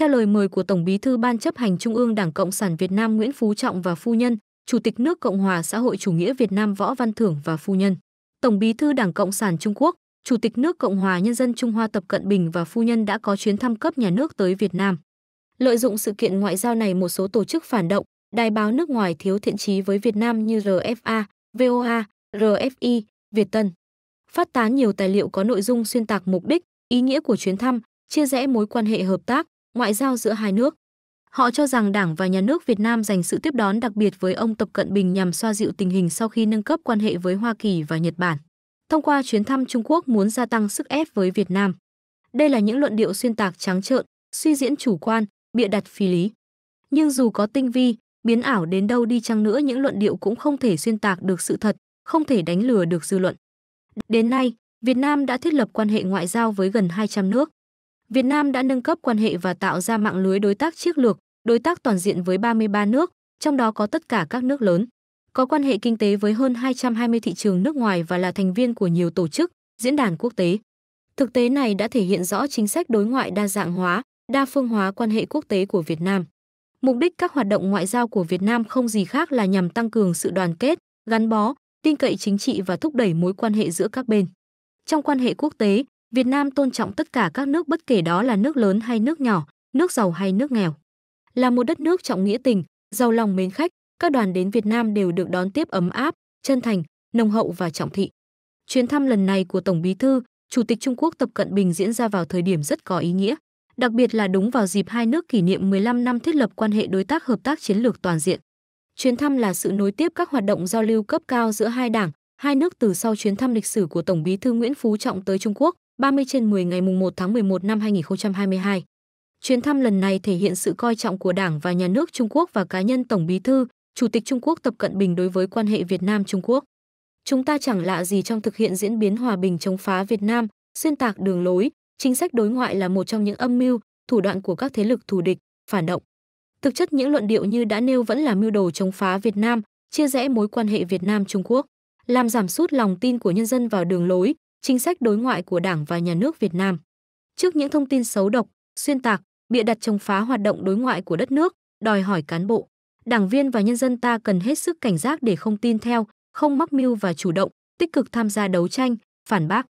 Theo lời mời của Tổng Bí thư Ban chấp hành Trung ương Đảng Cộng sản Việt Nam Nguyễn Phú Trọng và phu nhân, Chủ tịch nước Cộng hòa xã hội chủ nghĩa Việt Nam Võ Văn Thưởng và phu nhân, Tổng Bí thư Đảng Cộng sản Trung Quốc, Chủ tịch nước Cộng hòa Nhân dân Trung Hoa Tập Cận Bình và phu nhân đã có chuyến thăm cấp nhà nước tới Việt Nam. Lợi dụng sự kiện ngoại giao này một số tổ chức phản động, đài báo nước ngoài thiếu thiện trí với Việt Nam như RFA, VOA, RFI, Việt Tân. Phát tán nhiều tài liệu có nội dung xuyên tạc mục đích, ý nghĩa của chuyến thăm, chia rẽ mối quan hệ hợp tác, ngoại giao giữa hai nước. Họ cho rằng Đảng và Nhà nước Việt Nam dành sự tiếp đón đặc biệt với ông Tập Cận Bình nhằm xoa dịu tình hình sau khi nâng cấp quan hệ với Hoa Kỳ và Nhật Bản. Thông qua chuyến thăm Trung Quốc muốn gia tăng sức ép với Việt Nam. Đây là những luận điệu xuyên tạc trắng trợn, suy diễn chủ quan, bịa đặt phi lý. Nhưng dù có tinh vi, biến ảo đến đâu đi chăng nữa những luận điệu cũng không thể xuyên tạc được sự thật, không thể đánh lừa được dư luận. Đến nay, Việt Nam đã thiết lập quan hệ ngoại giao với gần 200 nước. Việt Nam đã nâng cấp quan hệ và tạo ra mạng lưới đối tác chiến lược, đối tác toàn diện với 33 nước, trong đó có tất cả các nước lớn. Có quan hệ kinh tế với hơn 220 thị trường nước ngoài và là thành viên của nhiều tổ chức, diễn đàn quốc tế. Thực tế này đã thể hiện rõ chính sách đối ngoại đa dạng hóa, đa phương hóa quan hệ quốc tế của Việt Nam. Mục đích các hoạt động ngoại giao của Việt Nam không gì khác là nhằm tăng cường sự đoàn kết, gắn bó, tin cậy chính trị và thúc đẩy mối quan hệ giữa các bên. Trong quan hệ quốc tế, Việt Nam tôn trọng tất cả các nước bất kể đó là nước lớn hay nước nhỏ, nước giàu hay nước nghèo. Là một đất nước trọng nghĩa tình, giàu lòng mến khách, các đoàn đến Việt Nam đều được đón tiếp ấm áp, chân thành, nồng hậu và trọng thị. Chuyến thăm lần này của Tổng Bí thư, Chủ tịch Trung Quốc Tập Cận Bình diễn ra vào thời điểm rất có ý nghĩa, đặc biệt là đúng vào dịp hai nước kỷ niệm 15 năm thiết lập quan hệ đối tác hợp tác chiến lược toàn diện. Chuyến thăm là sự nối tiếp các hoạt động giao lưu cấp cao giữa hai đảng, hai nước từ sau chuyến thăm lịch sử của Tổng Bí thư Nguyễn Phú Trọng tới Trung Quốc, 30 trên 10 ngày 1 tháng 11 năm 2022. Chuyến thăm lần này thể hiện sự coi trọng của Đảng và Nhà nước Trung Quốc và cá nhân Tổng Bí thư, Chủ tịch Trung Quốc Tập Cận Bình đối với quan hệ Việt Nam Trung Quốc. Chúng ta chẳng lạ gì trong thực hiện diễn biến hòa bình chống phá Việt Nam, xuyên tạc đường lối, chính sách đối ngoại là một trong những âm mưu, thủ đoạn của các thế lực thù địch, phản động. Thực chất những luận điệu như đã nêu vẫn là mưu đồ chống phá Việt Nam, chia rẽ mối quan hệ Việt Nam Trung Quốc, làm giảm sút lòng tin của nhân dân vào đường lối, chính sách đối ngoại của Đảng và Nhà nước Việt Nam. Trước những thông tin xấu độc, xuyên tạc, bịa đặt chống phá hoạt động đối ngoại của đất nước, đòi hỏi cán bộ, đảng viên và nhân dân ta cần hết sức cảnh giác để không tin theo, không mắc mưu và chủ động, tích cực tham gia đấu tranh, phản bác.